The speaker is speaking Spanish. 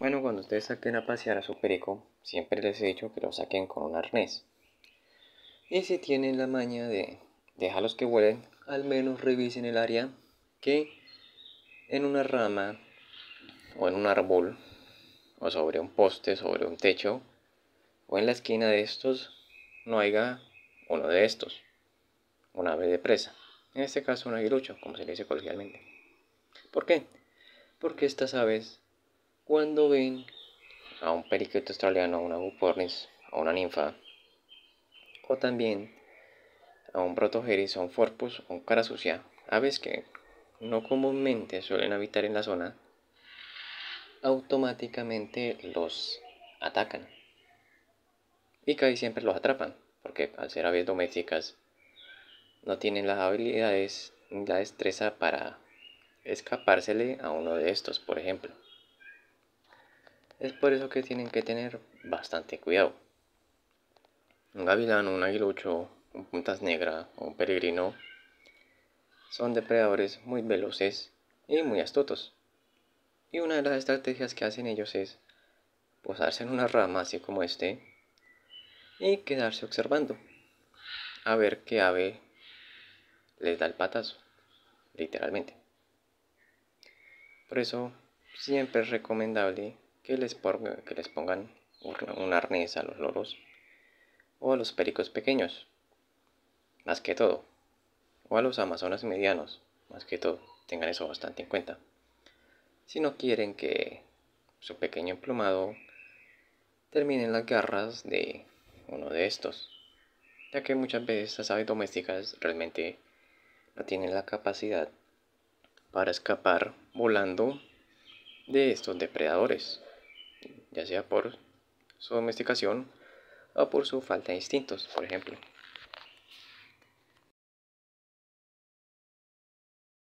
Bueno, cuando ustedes saquen a pasear a su perico, siempre les he dicho que lo saquen con un arnés. Y si tienen la maña de dejarlos que vuelen, al menos revisen el área que en una rama o en un árbol o sobre un poste, sobre un techo o en la esquina de estos no haya uno de estos, un ave de presa. En este caso un aguilucho, como se le dice coloquialmente. ¿Por qué? Porque estas aves cuando ven a un periquito australiano, a una bupornis, a una ninfa, o también a un protogeris, a un forpus, a un cara sucia, aves que no comúnmente suelen habitar en la zona, automáticamente los atacan. Y casi siempre los atrapan, porque al ser aves domésticas no tienen las habilidades ni la destreza para escapársele a uno de estos, por ejemplo. Es por eso que tienen que tener bastante cuidado. Un gavilán, un aguilucho, un puntas negra o un peregrino son depredadores muy veloces y muy astutos. Y una de las estrategias que hacen ellos es posarse en una rama así como este y quedarse observando a ver qué ave les da el patazo, literalmente. Por eso siempre es recomendable que les, que les pongan un arnés a los loros o a los pericos pequeños, más que todo, o a los amazonas medianos, más que todo, tengan eso bastante en cuenta. Si no quieren que su pequeño emplumado termine en las garras de uno de estos, ya que muchas veces las aves domésticas realmente no tienen la capacidad para escapar volando de estos depredadores ya sea por su domesticación o por su falta de instintos, por ejemplo.